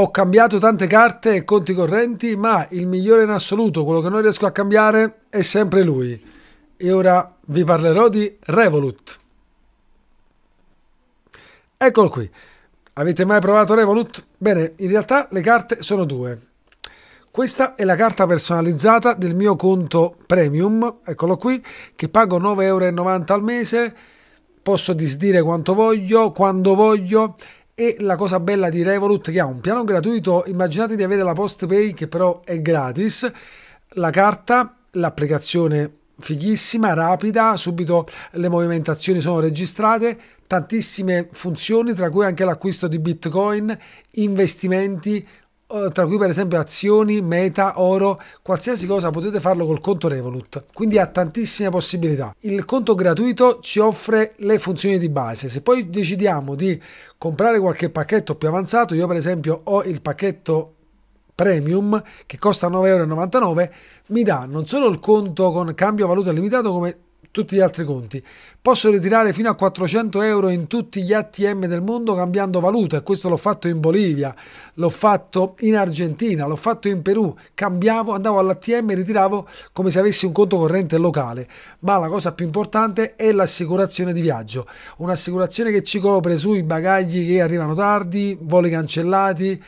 ho cambiato tante carte e conti correnti, ma il migliore in assoluto, quello che non riesco a cambiare, è sempre lui. E ora vi parlerò di Revolut. Eccolo qui. Avete mai provato Revolut? Bene, in realtà le carte sono due. Questa è la carta personalizzata del mio conto premium, eccolo qui, che pago 9,90€ al mese, posso disdire quanto voglio, quando voglio e la cosa bella di Revolut che ha un piano gratuito, immaginate di avere la post pay che però è gratis, la carta, l'applicazione fighissima, rapida, subito le movimentazioni sono registrate, tantissime funzioni tra cui anche l'acquisto di bitcoin, investimenti, eh, tra cui per esempio azioni, meta, oro, qualsiasi mm. cosa potete farlo col conto Revolut, quindi ha tantissime possibilità. Il conto gratuito ci offre le funzioni di base, se poi decidiamo di comprare qualche pacchetto più avanzato, io per esempio ho il pacchetto premium che costa 9,99 euro, mi dà non solo il conto con cambio valuta limitato come tutti gli altri conti. Posso ritirare fino a 400 euro in tutti gli ATM del mondo cambiando valuta e questo l'ho fatto in Bolivia, l'ho fatto in Argentina, l'ho fatto in Perù, cambiavo, andavo all'ATM e ritiravo come se avessi un conto corrente locale, ma la cosa più importante è l'assicurazione di viaggio, un'assicurazione che ci copre sui bagagli che arrivano tardi, voli cancellati,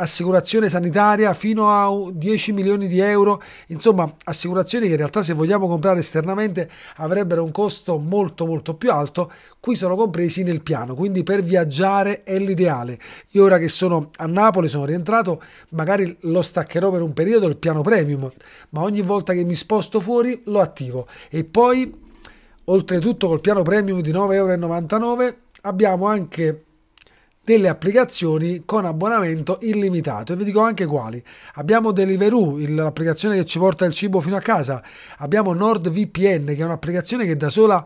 assicurazione sanitaria fino a 10 milioni di euro, insomma assicurazioni che in realtà se vogliamo comprare esternamente avrebbero un costo molto molto più alto, qui sono compresi nel piano, quindi per viaggiare è l'ideale. Io ora che sono a Napoli, sono rientrato, magari lo staccherò per un periodo il piano premium, ma ogni volta che mi sposto fuori lo attivo e poi oltretutto col piano premium di 9,99 euro abbiamo anche delle applicazioni con abbonamento illimitato e vi dico anche quali. Abbiamo Deliveroo, l'applicazione che ci porta il cibo fino a casa, abbiamo NordVPN che è un'applicazione che da sola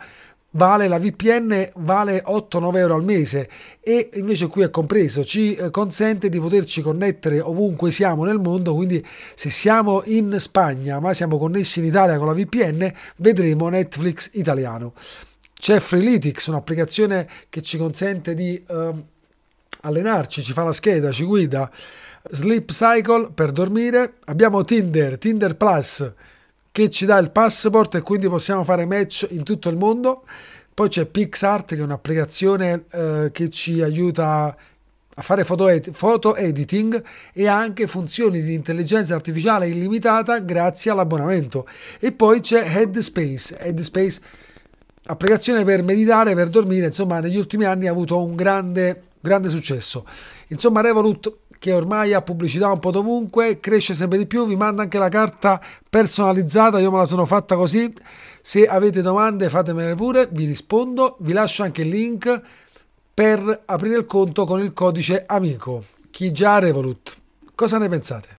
vale la VPN vale 8-9 euro al mese e invece qui è compreso ci eh, consente di poterci connettere ovunque siamo nel mondo quindi se siamo in Spagna ma siamo connessi in Italia con la VPN vedremo Netflix italiano c'è Freelytics un'applicazione che ci consente di eh, allenarci, ci fa la scheda, ci guida. Sleep Cycle per dormire. Abbiamo Tinder, Tinder Plus che ci dà il passport e quindi possiamo fare match in tutto il mondo. Poi c'è PixArt che è un'applicazione eh, che ci aiuta a fare foto, ed foto editing e anche funzioni di intelligenza artificiale illimitata grazie all'abbonamento. E poi c'è Headspace. Headspace applicazione per meditare, per dormire, insomma negli ultimi anni ha avuto un grande grande successo. Insomma, Revolut che ormai ha pubblicità un po' dovunque, cresce sempre di più, vi manda anche la carta personalizzata, io me la sono fatta così. Se avete domande fatemele pure, vi rispondo, vi lascio anche il link per aprire il conto con il codice amico, chi già Revolut. Cosa ne pensate?